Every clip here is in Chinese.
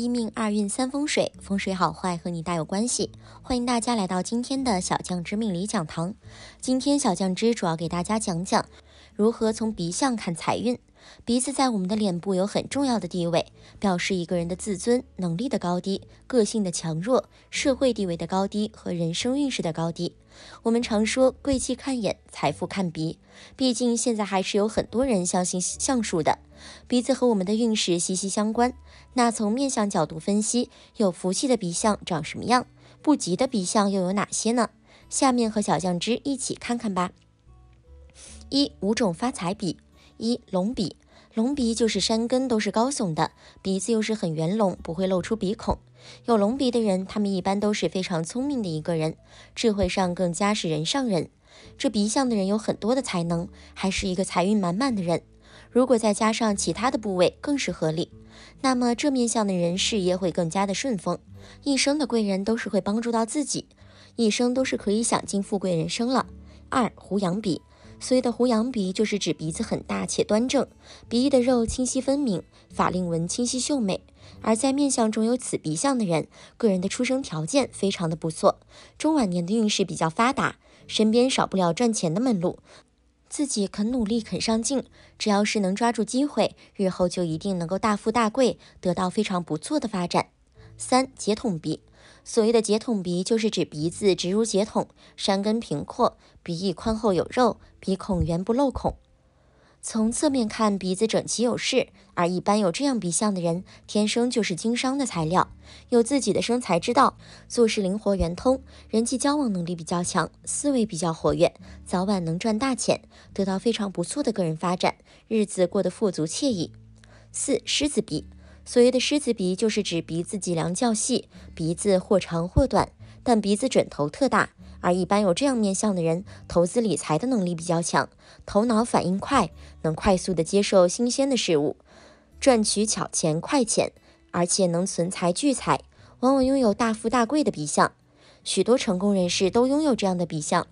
一命二运三风水，风水好坏和你大有关系。欢迎大家来到今天的小将之命理讲堂。今天小将之主要给大家讲讲。如何从鼻相看财运？鼻子在我们的脸部有很重要的地位，表示一个人的自尊、能力的高低、个性的强弱、社会地位的高低和人生运势的高低。我们常说贵气看眼，财富看鼻，毕竟现在还是有很多人相信相术的。鼻子和我们的运势息息相关。那从面相角度分析，有福气的鼻相长什么样？不吉的鼻相又有哪些呢？下面和小酱汁一起看看吧。一五种发财笔，一龙鼻，龙鼻就是山根都是高耸的，鼻子又是很圆隆，不会露出鼻孔。有龙鼻的人，他们一般都是非常聪明的一个人，智慧上更加是人上人。这鼻相的人有很多的才能，还是一个财运满满的人。如果再加上其他的部位，更是合理。那么这面相的人事业会更加的顺风，一生的贵人都是会帮助到自己，一生都是可以享尽富贵人生了。二胡杨笔。所谓的胡杨鼻，就是指鼻子很大且端正，鼻翼的肉清晰分明，法令纹清晰秀美。而在面相中有此鼻相的人，个人的出生条件非常的不错，中晚年的运势比较发达，身边少不了赚钱的门路，自己肯努力肯上进，只要是能抓住机会，日后就一定能够大富大贵，得到非常不错的发展。三结筒鼻。所谓的结筒鼻，就是指鼻子直如结筒，山根平阔，鼻翼宽厚有肉，鼻孔圆不漏孔。从侧面看，鼻子整齐有势，而一般有这样鼻相的人，天生就是经商的材料，有自己的生财之道，做事灵活圆通，人际交往能力比较强，思维比较活跃，早晚能赚大钱，得到非常不错的个人发展，日子过得富足惬意。四狮子鼻。所谓的狮子鼻，就是指鼻子脊梁较细，鼻子或长或短，但鼻子枕头特大。而一般有这样面相的人，投资理财的能力比较强，头脑反应快，能快速的接受新鲜的事物，赚取巧钱快钱，而且能存财聚财，往往拥有大富大贵的鼻相。许多成功人士都拥有这样的鼻相。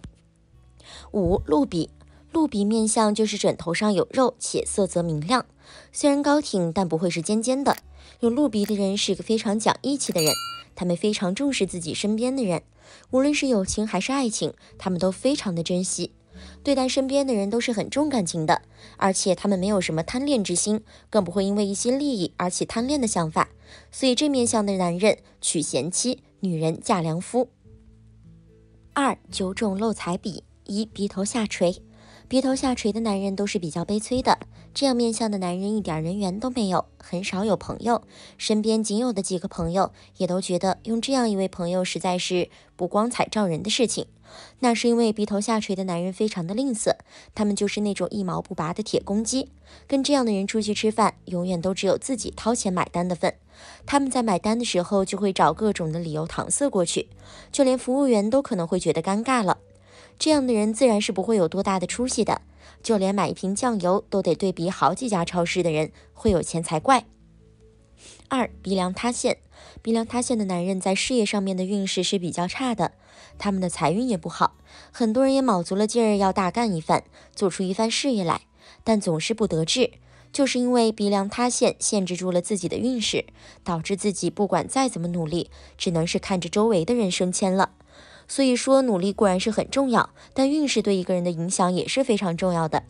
五鹿鼻，鹿鼻面相就是枕头上有肉且色泽明亮，虽然高挺，但不会是尖尖的。有露鼻的人是个非常讲义气的人，他们非常重视自己身边的人，无论是友情还是爱情，他们都非常的珍惜，对待身边的人都是很重感情的，而且他们没有什么贪恋之心，更不会因为一些利益而起贪恋的想法，所以这面相的男人娶贤妻，女人嫁良夫。二，九种漏彩笔，一鼻头下垂。鼻头下垂的男人都是比较悲催的，这样面相的男人一点人缘都没有，很少有朋友。身边仅有的几个朋友也都觉得用这样一位朋友实在是不光彩照人的事情。那是因为鼻头下垂的男人非常的吝啬，他们就是那种一毛不拔的铁公鸡。跟这样的人出去吃饭，永远都只有自己掏钱买单的份。他们在买单的时候就会找各种的理由搪塞过去，就连服务员都可能会觉得尴尬了。这样的人自然是不会有多大的出息的，就连买一瓶酱油都得对比好几家超市的人，会有钱才怪。二鼻梁塌陷，鼻梁塌陷的男人在事业上面的运势是比较差的，他们的财运也不好，很多人也卯足了劲儿要大干一番，做出一番事业来，但总是不得志，就是因为鼻梁塌陷限制住了自己的运势，导致自己不管再怎么努力，只能是看着周围的人升迁了。所以说，努力固然是很重要，但运势对一个人的影响也是非常重要的。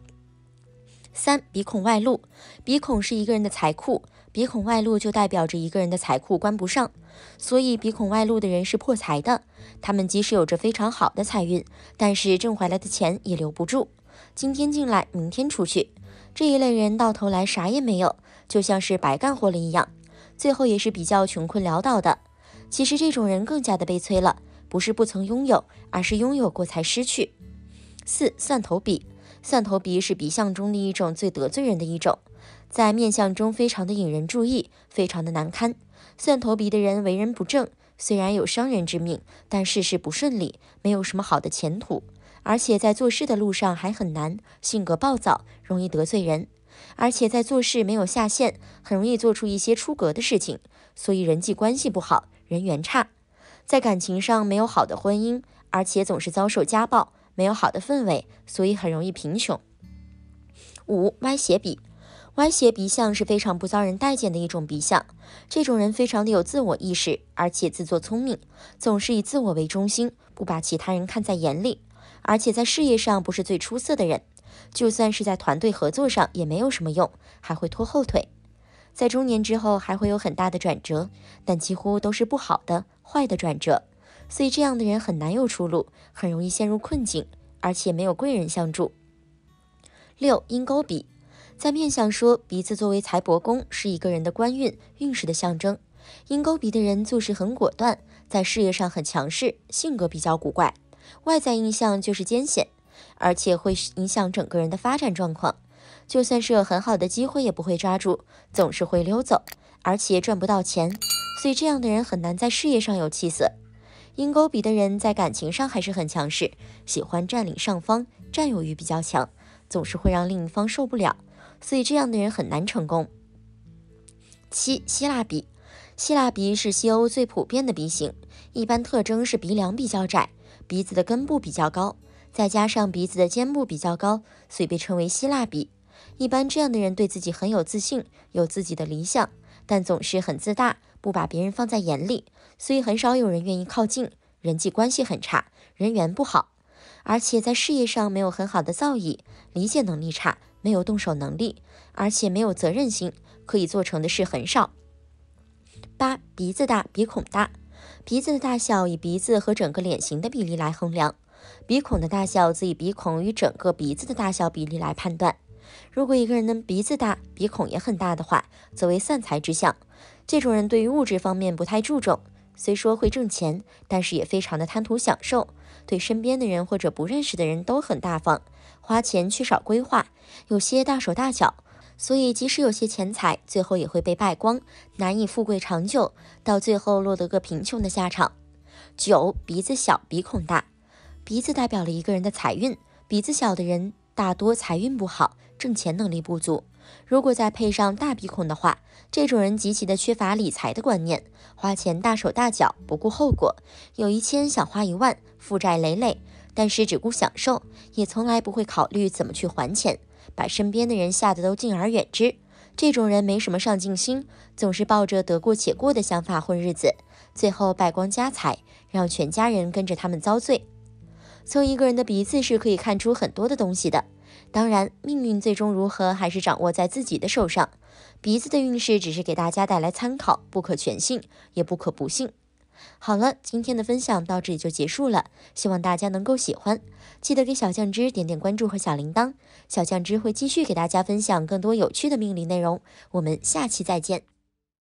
三鼻孔外露，鼻孔是一个人的财库，鼻孔外露就代表着一个人的财库关不上。所以鼻孔外露的人是破财的，他们即使有着非常好的财运，但是挣回来的钱也留不住，今天进来，明天出去，这一类人到头来啥也没有，就像是白干活了一样，最后也是比较穷困潦倒的。其实这种人更加的悲催了。不是不曾拥有，而是拥有过才失去。四蒜头鼻，蒜头鼻是鼻相中的一种最得罪人的一种，在面相中非常的引人注意，非常的难堪。蒜头鼻的人为人不正，虽然有伤人之命，但事事不顺利，没有什么好的前途，而且在做事的路上还很难，性格暴躁，容易得罪人，而且在做事没有下限，很容易做出一些出格的事情，所以人际关系不好，人缘差。在感情上没有好的婚姻，而且总是遭受家暴，没有好的氛围，所以很容易贫穷。五歪斜比，歪斜鼻相是非常不遭人待见的一种鼻相。这种人非常的有自我意识，而且自作聪明，总是以自我为中心，不把其他人看在眼里，而且在事业上不是最出色的人，就算是在团队合作上也没有什么用，还会拖后腿。在中年之后还会有很大的转折，但几乎都是不好的、坏的转折，所以这样的人很难有出路，很容易陷入困境，而且没有贵人相助。六鹰钩鼻，在面相说，鼻子作为财帛宫，是一个人的官运运势的象征。鹰钩鼻的人做事很果断，在事业上很强势，性格比较古怪，外在印象就是艰险，而且会影响整个人的发展状况。就算是有很好的机会，也不会抓住，总是会溜走，而且赚不到钱，所以这样的人很难在事业上有气色。鹰钩鼻的人在感情上还是很强势，喜欢占领上方，占有欲比较强，总是会让另一方受不了，所以这样的人很难成功。七希腊鼻，希腊鼻是西欧最普遍的鼻型，一般特征是鼻梁比较窄，鼻子的根部比较高，再加上鼻子的尖部比较高，所以被称为希腊鼻。一般这样的人对自己很有自信，有自己的理想，但总是很自大，不把别人放在眼里，所以很少有人愿意靠近，人际关系很差，人缘不好，而且在事业上没有很好的造诣，理解能力差，没有动手能力，而且没有责任心，可以做成的事很少。八鼻子大，鼻孔大，鼻子的大小以鼻子和整个脸型的比例来衡量，鼻孔的大小则以鼻孔与整个鼻子的大小比例来判断。如果一个人的鼻子大，鼻孔也很大的话，则为散财之相。这种人对于物质方面不太注重，虽说会挣钱，但是也非常的贪图享受，对身边的人或者不认识的人都很大方，花钱缺少规划，有些大手大脚，所以即使有些钱财，最后也会被败光，难以富贵长久，到最后落得个贫穷的下场。九，鼻子小，鼻孔大，鼻子代表了一个人的财运，鼻子小的人大多财运不好。挣钱能力不足，如果再配上大鼻孔的话，这种人极其的缺乏理财的观念，花钱大手大脚，不顾后果，有一千想花一万，负债累累，但是只顾享受，也从来不会考虑怎么去还钱，把身边的人吓得都敬而远之。这种人没什么上进心，总是抱着得过且过的想法混日子，最后败光家财，让全家人跟着他们遭罪。从一个人的鼻子是可以看出很多的东西的。当然，命运最终如何还是掌握在自己的手上。鼻子的运势只是给大家带来参考，不可全信，也不可不信。好了，今天的分享到这里就结束了，希望大家能够喜欢，记得给小酱汁点点关注和小铃铛，小酱汁会继续给大家分享更多有趣的命理内容。我们下期再见。